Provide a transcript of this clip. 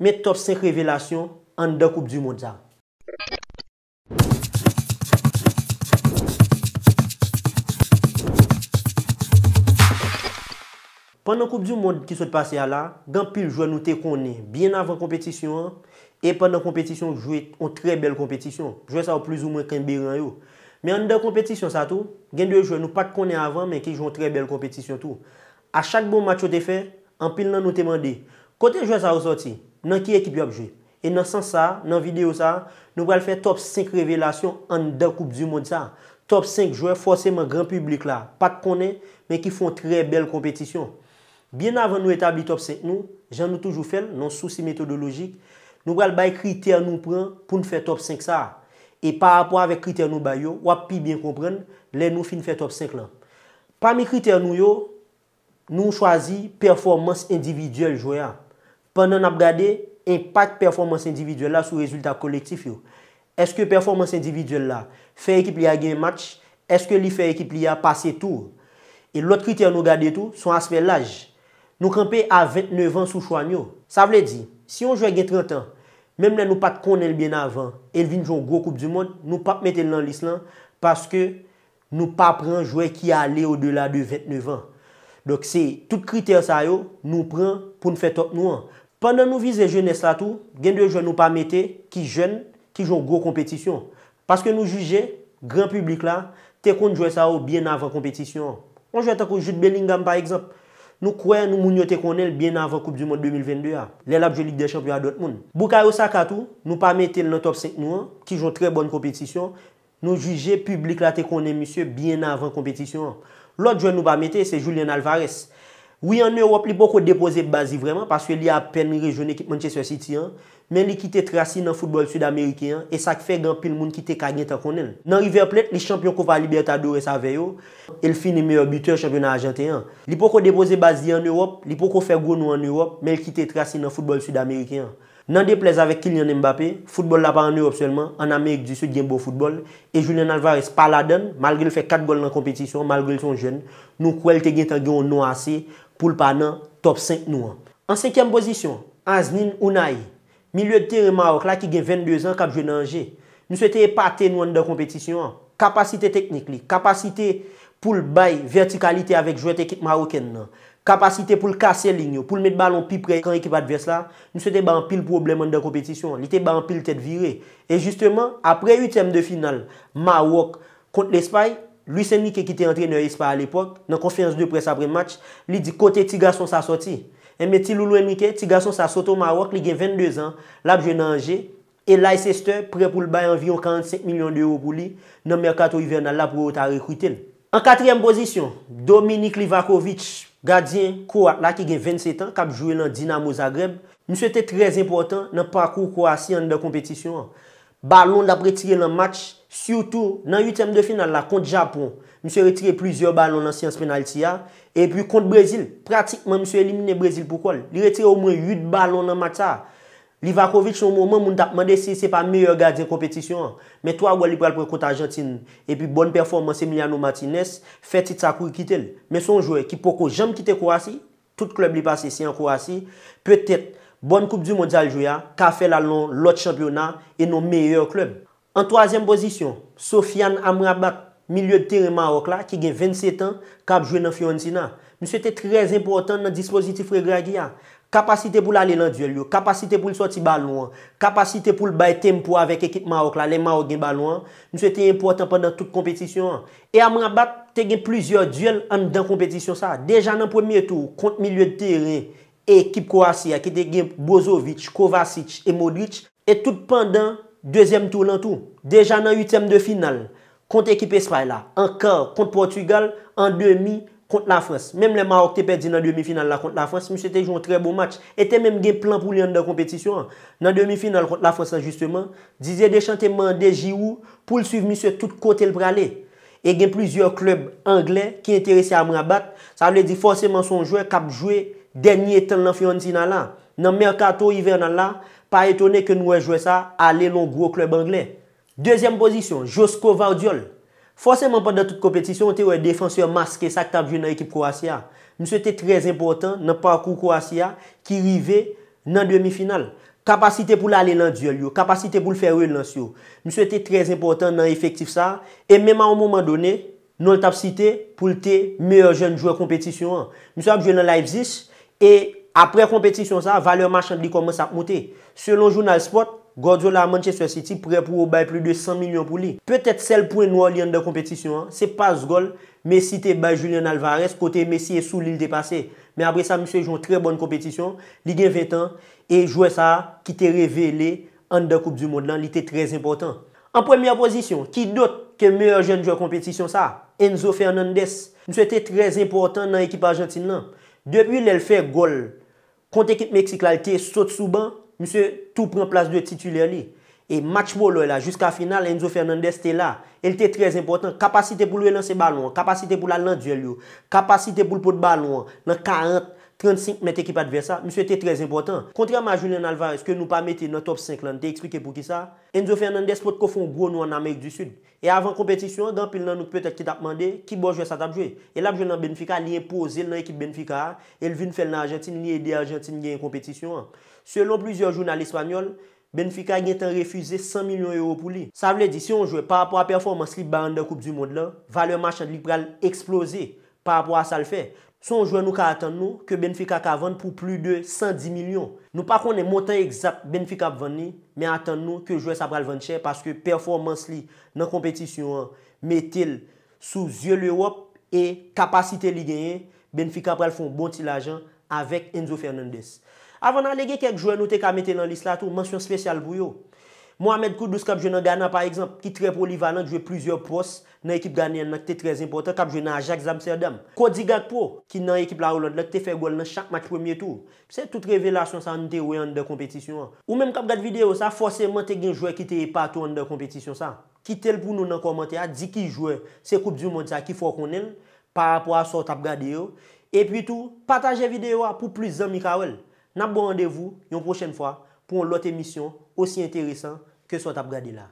men top 5 revelasyon an dan koup di moun ta. Pan nan koup di moun ki sot pase a la, gen pil jwa nou te konen, bien avan kompetisyon an, e pan nan kompetisyon jwe yon tre bel kompetisyon. Jwe sa ou plus ou mwen ken biran yo. Men an dan kompetisyon sa tou, gen dwe jwe nou pat konen avan, men ki jwe yon tre bel kompetisyon tou. A chak bon mat yo te fe, an pil nan nou te mande. Kote jwe sa ou soti? nan ki ekip yo ap jwe. E nan san sa, nan video sa, nou bral fè top 5 revelasyon an dan koup di moun sa. Top 5 jwe fòseman gran publik la. Pat konen, men ki fòn tre bel kompetisyon. Bien avan nou etabli top 5 nou, jan nou toujou fèl, nan sou si metodologik, nou bral bay kriter nou pran pou nou fè top 5 sa. E pa apwa ave kriter nou bay yo, wap pi bin kompran, lè nou fin fè top 5 la. Pamè kriter nou yo, nou chwazi performans individuel jwe a. pandan ap gade, empak performans individyel la sou rezultat kolektif yo. Eske performans individyel la, fe ekip li a gen match, eske li fe ekip li a pase tou. E lot kriter nou gade tou, son aspe lage. Nou kampe a 29 an sou chwa myo. Sa vle di, si yon jwe gen 30 an, mem le nou pat kon el bien avan, el vinjon gwo koup di moun, nou pap mette lan lis lan, paske nou pap ran jwe ki ale o delan de 29 an. Dok se, tout kriter sa yo, nou pran pou nou fet top nou an. Pendan nou vize jeun est la tou, gen de ou jwen nou pa mette ki jeun ki jon go kompetisyon. Paske nou juje, gran publik la, te kon jwen sa ou bien avan kompetisyon. Ou jwen tako jout Bellingham par ekzap. Nou kwen nou moun yo te kon el bien avan koup du moun 2022 a. Le lap jeun lide champion a dot moun. Boukay Ousaka tou, nou pa mette l nan top 5 nou an, ki jon tre bon kompetisyon. Nou juje publik la te kon emisyon bien avan kompetisyon. Lout jwen nou pa mette se Julien Alvarez. Oui, en Europe, li pou kon depose basi vreman, paswe li apen rejon ekip Manchester City an, men li kite trasi nan futbol sud-amerikean, e sak fe gampil moun kite kagen ta konen. Nan River Plate, li champion ko pa Libertadores aveyo, oh. el fin e meyo buteur champion a agenten an. Li pou kon depose basi an Europe, li pou kon fe gounou an Europe, men li kite trasi nan futbol sud-amerikean. Nan depleze avek Kylian Mbappé, foutbol la pa en Europe selman, an Amerik disyo gen bo foutbol, e Julien Alvarez pala den, malgèl fè 4 gol nan kompetisyon, malgèl son jen, nou kouel te gen tangyon non ase pou l'panan top 5 nou an. An sekyem pozisyon, Aznin Unai, mi lue de teri Marok la ki gen 22 an kapjou nan anje, nou se te epate nou an dan kompetisyon an, kapasite teknik li, kapasite pou l'bay verticalite avek jouet ekip Maroken nan, Kapasite pou l kase lign yo, pou l met balon pi prey kan ekip adverse la, nou se te ban pil problem an de kompetisyon, li te ban pil tet vire. E justeman, apre 8em de final, Marouk kont l espaye, lui se nike ki te entrene espaye al epok, nan konferans de pres apre match, li di kote Tigason sa soti. E me ti loulou en nike, Tigason sa soto Marouk li gen 22 an, la pou jen anje, e la y seste prey pou l bay anvion 45 milyon de euro pou li, nan merkato y ven nan la pou ou ta rekwite l. An katriyem pozisyon, Dominik Livakovich, gadyen, kou ak la ki gen 27 an, kap jwè nan Dinamo Zagreb. Mwen se te trez importan nan pakou kou ase an de kompetisyon an. Balon la pre tire lan match, surtout nan 8em de final la kont Japon, mwen se re tire plusieurs balon nan si ans penalti ya. E pi kont Brazil, pratikman mwen se elimine Brazil pou kol. Li re tire ou mwen 8 balon nan match a. Livakovic son momen moun ta pmane se se pa meyeur gardien kompetisyon an. Me to a wali pral prekout Argentine. Epi bon performans Emiliano Martinez fetit sa kou kitel. Me son jowe ki poko jam kite Kourassi. Tout klub li pase se an Kourassi. Petet bon koup du mondial jouya ka fel alon lot championna e non meyeur klub. An toazem pozisyon, Sofiane Amrabat, milye teri Marok la, ki gen 27 an, ka ap jwe nan Fiorentina. Mou se te trez importan nan dispositif regradia. Mou se te trez importan nan dispositif regradia. Kapasite pou l'alè nan duel yo, kapasite pou l'soti balouan, kapasite pou l'bay tempo avèk ekip Marok la, lè Marok gen balouan, nou se te importan pèndan tout kompetisyon an. E amran bat, te gen plusieurs duel an dan kompetisyon sa. Deja nan premier tour, kont Milieu de Terré, ekip Kourassia, ki te gen Bozovic, Kovacic, Emodvic, et tout pèndan deuxième tour lan tour. Deja nan huitème de finale, kont ekip Espaila, ankar, kont Portugal, an demi Marok. Kont la Frans. Mem bon le Marok te pedi nan demi final la kont la Frans. Mise te jou an trebo match. Ete menm gen plan pou li an de kompetisyon. Nan demi final kont la Frans an justemen. Dize de chante man de Jirou pou l'suiv miso tout kotel prale. E gen plizio klub angle ki enterese a mrabat. Sa wle di foseman son jwe kap jwe denye ten lan Fiorentina la. Nan Mercato Ivernal la. Pa etone ke nou wè jwe sa ale lon gro klub angle. Dezyem pozisyon. Josko Vardyol. Fosèman pandan tout kompetisyon, te wè defansyon maske sak tab jwen nan ekip Kouassia. Mwen se te trez importan nan parkou Kouassia ki rive nan demi final. Kapasite pou l'alè lan djol yo, kapasite pou l'ferwè lan syo. Mwen se te trez importan nan efektif sa, e mèman an mouman donè, nol tab si te pou lte meyèr jèn jouè kompetisyon an. Mwen se ap jwen nan live zis, e apre kompetisyon sa, valeur machan di koman sa moutè. Se loun joun nan l'sport, Gordiola Manchester City prè pou ou bay plus de 100 milyon pou li. Petète sel pou nou ou li an de kompetisyon an. Se pas gol, Messi te bay Julien Alvarez, kote Messi e sou li l de pase. Me apre sa, msè jou an tre bon kompetisyon. Li gen 20 an, e jouè sa ki te revele an de koupe du monde lan. Li te trez important. An premye posisyon, ki dot ke meyo jen jou an kompetisyon sa? Enzo Fernandez. Mse te trez important nan ekipa Argentine lan. Depi lè l fè gol, kont ekipa Meksik lal te sot souban. Monsie, tout pren place de titulier li. Et match mou lè la. Juska final, Enzo Fernandez te la. El te trez important. Kapasite pou lè lan se balon. Kapasite pou lè lan djel yo. Kapasite pou l'pou d'balon. Nan karente. 35 met ekip adversa, mi sou ete trez impotant. Kontra ma Julien Alvarez, ke nou pa mette nou top 5 lan, te eksplike pou ki sa, enzo Fernandez pot ko fon gro nou an Amerik du Sud. E avan kompetisyon, dan pil nan nou peutet ki ta pman bon de, ki bo jwe sa tap jwe. E la jwe nan Benfica, li en pose, el nan ekip Benfica a, el vin fel nan Argentine, li ede Argentine gen yon kompetisyon. Selon plizior jounal espanyol, Benfica gen ten refuze 100 milyon euro pou li. Sa vle di, si yon jwe par apwa performans li baran de koup du moun de la, valeu machan li pral eksplose par apwa sa l fey. Son jwen nou ka atan nou ke Benfica ka vande pou plu de 110 milyon. Nou pa konen montan egzap Benfica ap vande ni, men atan nou ke jwen Sabral vande chè, paske performans li nan kompetisyon metil sou zye l'Europe e kapasite li genye Benfica ap vande fon bon til ajan avèk Enzo Fernandez. Avè nan lege ke jwen nou te ka metil an lis la tou, mensyon spesyal bou yo. Mohamed Koudouz kap jwè nan gana par ekzamp, ki trep olivalan jwè plizye pos nan ekip ganyen nan ki te trez impotant, kap jwè nan Jacques Zamserdam. Kodi Gakpo, ki nan ekip la Rolanda, ki te fè gol nan chak match premier tour. Pise tout revelasyon sa an te wè an de kompetisyon an. Ou menm kap gade videyo sa, fosèman te gen jwè ki te patou an de kompetisyon sa. Kitel pou nou nan komantè a, di ki jwè se koup du monde sa ki fò konen, par apò a sot ap gadeyo. E pwitou, pataje videyo a pou plizan mikawel. Nap bo andevou yon pochèn fwa. pou an lote misyon osi enteresan ke sou tap gade la.